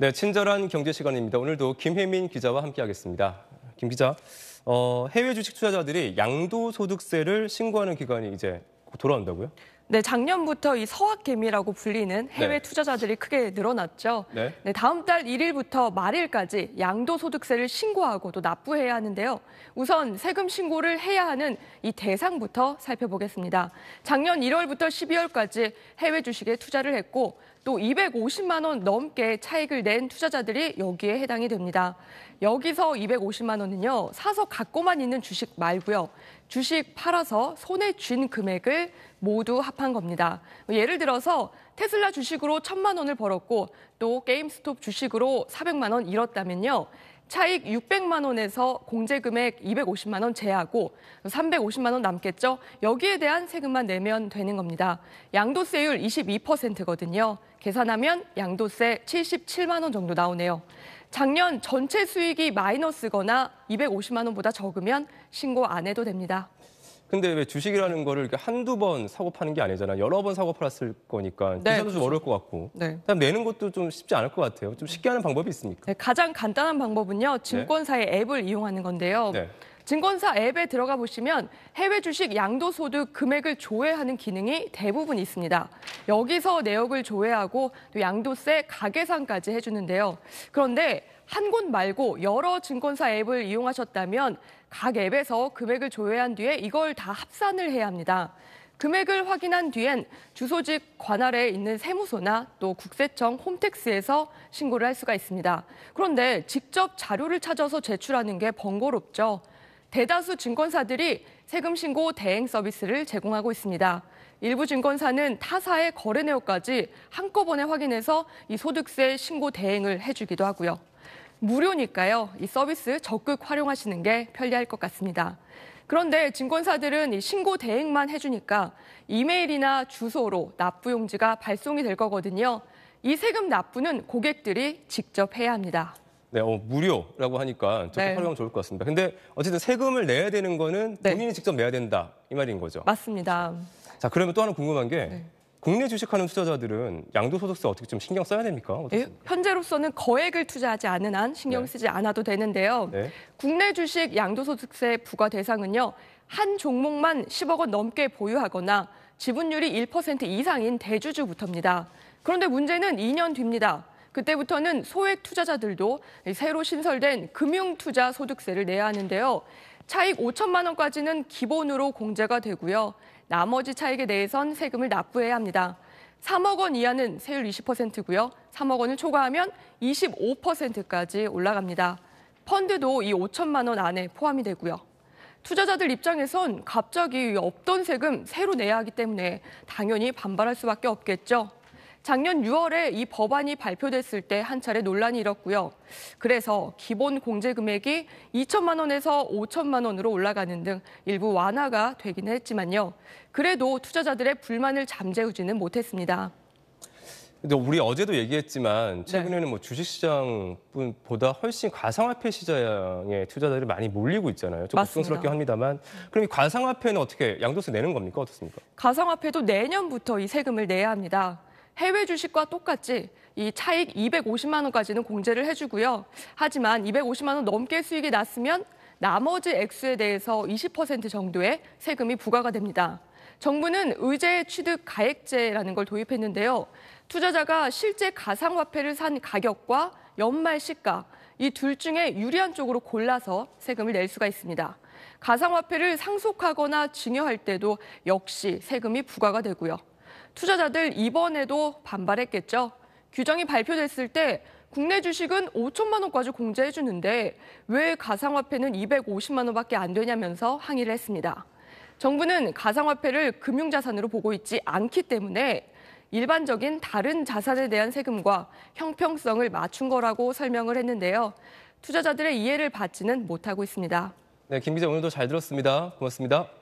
네, 친절한 경제 시간입니다. 오늘도 김혜민 기자와 함께하겠습니다. 김 기자, 어, 해외 주식 투자자들이 양도소득세를 신고하는 기간이 이제 돌아온다고요? 네, 작년부터 이 서학개미라고 불리는 네. 해외 네. 투자자들이 크게 늘어났죠. 네. 네, 다음 달 1일부터 말일까지 양도소득세를 신고하고 또 납부해야 하는데요. 우선 세금 신고를 해야 하는 이 대상부터 살펴보겠습니다. 작년 1월부터 12월까지 해외 주식에 투자를 했고 또 250만 원 넘게 차익을 낸 투자자들이 여기에 해당이 됩니다. 여기서 250만 원은요, 사서 갖고만 있는 주식 말고요. 주식 팔아서 손에 쥔 금액을 모두 합한 겁니다. 예를 들어서 테슬라 주식으로 1 0 0 0만 원을 벌었고 또 게임스톱 주식으로 400만 원 잃었다면요. 차익 600만 원에서 공제 금액 250만 원 제하고 350만 원 남겠죠. 여기에 대한 세금만 내면 되는 겁니다. 양도세율 22%거든요. 계산하면 양도세 77만 원 정도 나오네요. 작년 전체 수익이 마이너스거나 250만 원보다 적으면 신고 안 해도 됩니다. 근데 왜 주식이라는 거를 이렇게 한두 번 사고 파는 게 아니잖아. 여러 번 사고 팔았을 거니까 네, 계산도 좀 그렇죠. 어려울 것 같고. 네. 그다음 내는 것도 좀 쉽지 않을 것 같아요. 좀 쉽게 하는 방법이 있습니까? 네, 가장 간단한 방법은요. 네. 증권사의 앱을 이용하는 건데요. 네. 증권사 앱에 들어가 보시면 해외 주식 양도소득 금액을 조회하는 기능이 대부분 있습니다. 여기서 내역을 조회하고 또 양도세, 가계상까지 해주는데요. 그런데 한곳 말고 여러 증권사 앱을 이용하셨다면 각 앱에서 금액을 조회한 뒤에 이걸 다 합산을 해야 합니다. 금액을 확인한 뒤엔 주소지 관할에 있는 세무서나 또 국세청 홈택스에서 신고를 할 수가 있습니다. 그런데 직접 자료를 찾아서 제출하는 게 번거롭죠. 대다수 증권사들이 세금 신고 대행 서비스를 제공하고 있습니다. 일부 증권사는 타사의 거래 내역까지 한꺼번에 확인해서 이 소득세 신고 대행을 해주기도 하고요. 무료니까요. 이 서비스 적극 활용하시는 게 편리할 것 같습니다. 그런데 증권사들은 신고 대행만 해주니까 이메일이나 주소로 납부용지가 발송이 될 거거든요. 이 세금 납부는 고객들이 직접 해야 합니다. 네, 어, 무료라고 하니까 적극 네. 활용 하면 좋을 것 같습니다. 근데 어쨌든 세금을 내야 되는 거는 네. 본인이 직접 내야 된다 이 말인 거죠. 맞습니다. 자, 그러면 또 하나 궁금한 게 네. 국내 주식하는 투자자들은 양도소득세 어떻게 좀 신경 써야 됩니까? 예, 현재로서는 거액을 투자하지 않은 한 신경 네. 쓰지 않아도 되는데요. 네. 국내 주식 양도소득세 부과 대상은요. 한 종목만 10억 원 넘게 보유하거나 지분율이 1% 이상인 대주주부터입니다. 그런데 문제는 2년 뒤입니다. 그때부터는 소액 투자자들도 새로 신설된 금융투자 소득세를 내야 하는데요. 차익 5천만 원까지는 기본으로 공제가 되고요. 나머지 차익에 대해선 세금을 납부해야 합니다. 3억 원 이하는 세율 20%고요. 3억 원을 초과하면 25%까지 올라갑니다. 펀드도 이 5천만 원 안에 포함이 되고요. 투자자들 입장에선 갑자기 없던 세금 새로 내야 하기 때문에 당연히 반발할 수밖에 없겠죠. 작년 6월에 이 법안이 발표됐을 때 한 차례 논란이 일었고요. 그래서 기본 공제 금액이 2천만 원에서 5천만 원으로 올라가는 등 일부 완화가 되긴 했지만요. 그래도 투자자들의 불만을 잠재우지는 못했습니다. 근데 우리 어제도 얘기했지만 네. 최근에는 뭐 주식시장보다 훨씬 가상화폐 시장에 투자자들이 많이 몰리고 있잖아요. 좀 걱정스럽게 합니다만 그럼 이 가상화폐는 어떻게 양도세 내는 겁니까 어떻습니까? 가상화폐도 내년부터 이 세금을 내야 합니다. 해외 주식과 똑같이 이 차익 250만 원까지는 공제를 해주고요. 하지만 250만 원 넘게 수익이 났으면 나머지 액수에 대해서 20% 정도의 세금이 부과가 됩니다. 정부는 의제 취득 가액제라는 걸 도입했는데요. 투자자가 실제 가상화폐를 산 가격과 연말 시가 이 둘 중에 유리한 쪽으로 골라서 세금을 낼 수가 있습니다. 가상화폐를 상속하거나 증여할 때도 역시 세금이 부과가 되고요. 투자자들 이번에도 반발했겠죠. 규정이 발표됐을 때 국내 주식은 5천만 원까지 공제해 주는데 왜 가상화폐는 250만 원밖에 안 되냐면서 항의를 했습니다. 정부는 가상화폐를 금융자산으로 보고 있지 않기 때문에 일반적인 다른 자산에 대한 세금과 형평성을 맞춘 거라고 설명을 했는데요. 투자자들의 이해를 받지는 못하고 있습니다. 네, 김 기자 오늘도 잘 들었습니다. 고맙습니다.